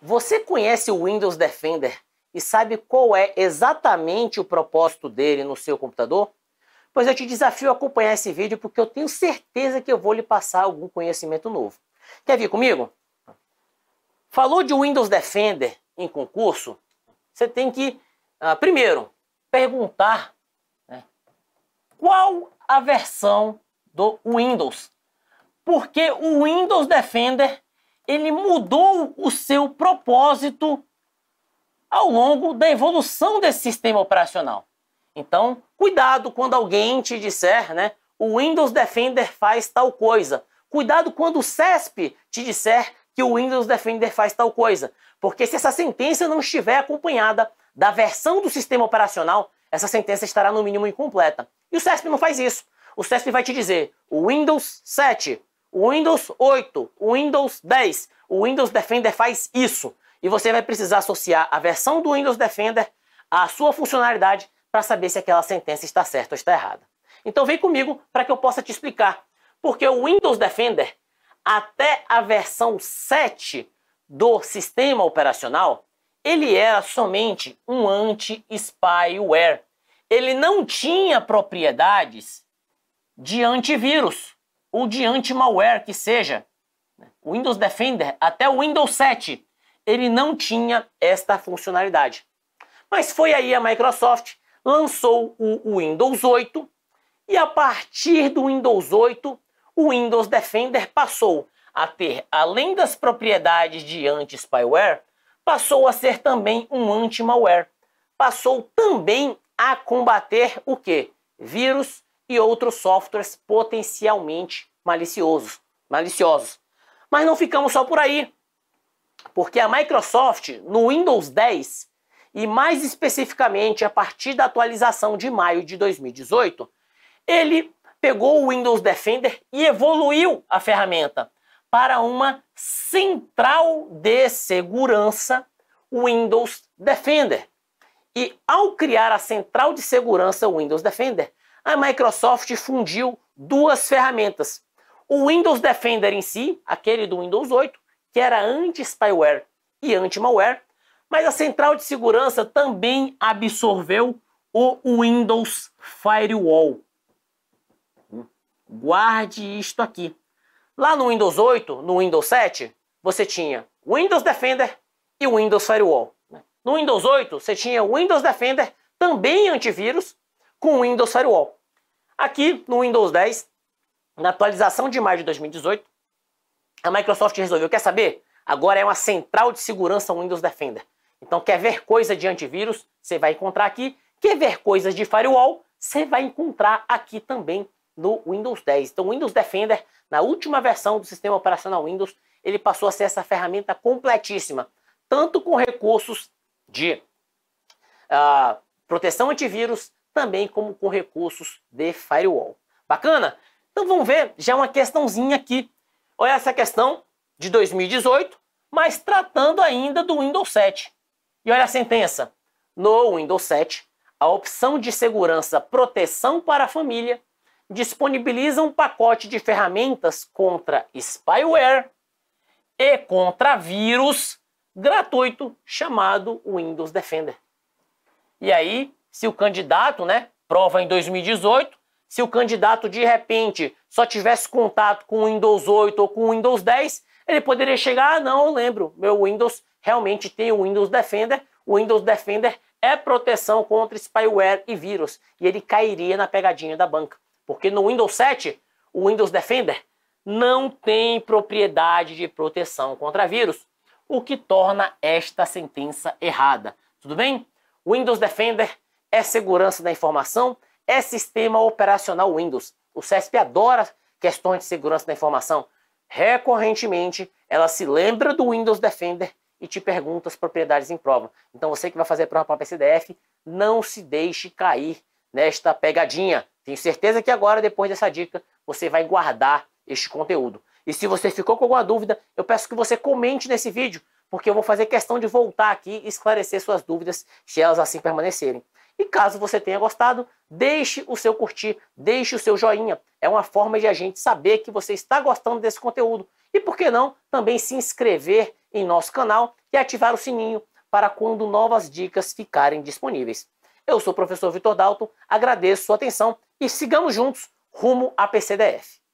Você conhece o Windows Defender e sabe qual é exatamente o propósito dele no seu computador? Pois eu te desafio a acompanhar esse vídeo porque eu tenho certeza que eu vou lhe passar algum conhecimento novo. Quer vir comigo? Falou de Windows Defender em concurso? Você tem que, ah, primeiro, perguntar né, qual a versão do Windows. Porque o Windows Defender ele mudou o seu propósito ao longo da evolução desse sistema operacional. Então, cuidado quando alguém te disser, né, o Windows Defender faz tal coisa. Cuidado quando o CESP te disser que o Windows Defender faz tal coisa, porque se essa sentença não estiver acompanhada da versão do sistema operacional, essa sentença estará no mínimo incompleta. E o CESP não faz isso. O CESP vai te dizer o Windows 7, o Windows 8, o Windows 10, o Windows Defender faz isso. E você vai precisar associar a versão do Windows Defender à sua funcionalidade para saber se aquela sentença está certa ou está errada. Então vem comigo para que eu possa te explicar. Porque o Windows Defender, até a versão 7 do sistema operacional, ele era somente um anti-spyware. Ele não tinha propriedades de antivírus ou de anti-malware que seja. Né? O Windows Defender, até o Windows 7, ele não tinha esta funcionalidade. Mas foi aí a Microsoft lançou o Windows 8 e a partir do Windows 8, o Windows Defender passou a ter, além das propriedades de anti-spyware, passou a ser também um anti-malware. Passou também a combater o que? Vírus, e outros softwares potencialmente maliciosos, maliciosos. Mas não ficamos só por aí, porque a Microsoft no Windows 10 e mais especificamente a partir da atualização de maio de 2018, ele pegou o Windows Defender e evoluiu a ferramenta para uma central de segurança Windows Defender. E ao criar a central de segurança Windows Defender, a Microsoft fundiu duas ferramentas. O Windows Defender em si, aquele do Windows 8, que era anti-spyware e anti-malware, mas a central de segurança também absorveu o Windows Firewall. Hum, guarde isto aqui. Lá no Windows 8, no Windows 7, você tinha Windows Defender e Windows Firewall. Né? No Windows 8, você tinha Windows Defender, também antivírus, com Windows Firewall. Aqui no Windows 10, na atualização de maio de 2018, a Microsoft resolveu, quer saber? Agora é uma central de segurança Windows Defender. Então quer ver coisa de antivírus? Você vai encontrar aqui. Quer ver coisas de firewall? Você vai encontrar aqui também no Windows 10. Então o Windows Defender, na última versão do sistema operacional Windows, ele passou a ser essa ferramenta completíssima, tanto com recursos de uh, proteção antivírus, também como com recursos de firewall. Bacana? Então vamos ver já uma questãozinha aqui. Olha essa questão de 2018, mas tratando ainda do Windows 7. E olha a sentença. No Windows 7, a opção de segurança Proteção para a Família disponibiliza um pacote de ferramentas contra spyware e contra vírus gratuito chamado Windows Defender. E aí, se o candidato, né, prova em 2018, se o candidato de repente só tivesse contato com o Windows 8 ou com o Windows 10, ele poderia chegar, ah, não, eu lembro, meu Windows realmente tem o Windows Defender, o Windows Defender é proteção contra spyware e vírus, e ele cairia na pegadinha da banca. Porque no Windows 7, o Windows Defender não tem propriedade de proteção contra vírus, o que torna esta sentença errada. Tudo bem? Windows Defender é segurança da informação, é sistema operacional Windows. O CESP adora questões de segurança da informação. Recorrentemente, ela se lembra do Windows Defender e te pergunta as propriedades em prova. Então você que vai fazer prova para PCDF, não se deixe cair nesta pegadinha. Tenho certeza que agora, depois dessa dica, você vai guardar este conteúdo. E se você ficou com alguma dúvida, eu peço que você comente nesse vídeo, porque eu vou fazer questão de voltar aqui e esclarecer suas dúvidas, se elas assim permanecerem. E caso você tenha gostado, deixe o seu curtir, deixe o seu joinha. É uma forma de a gente saber que você está gostando desse conteúdo. E por que não também se inscrever em nosso canal e ativar o sininho para quando novas dicas ficarem disponíveis. Eu sou o professor Vitor Dalto, agradeço sua atenção e sigamos juntos rumo à PCDF.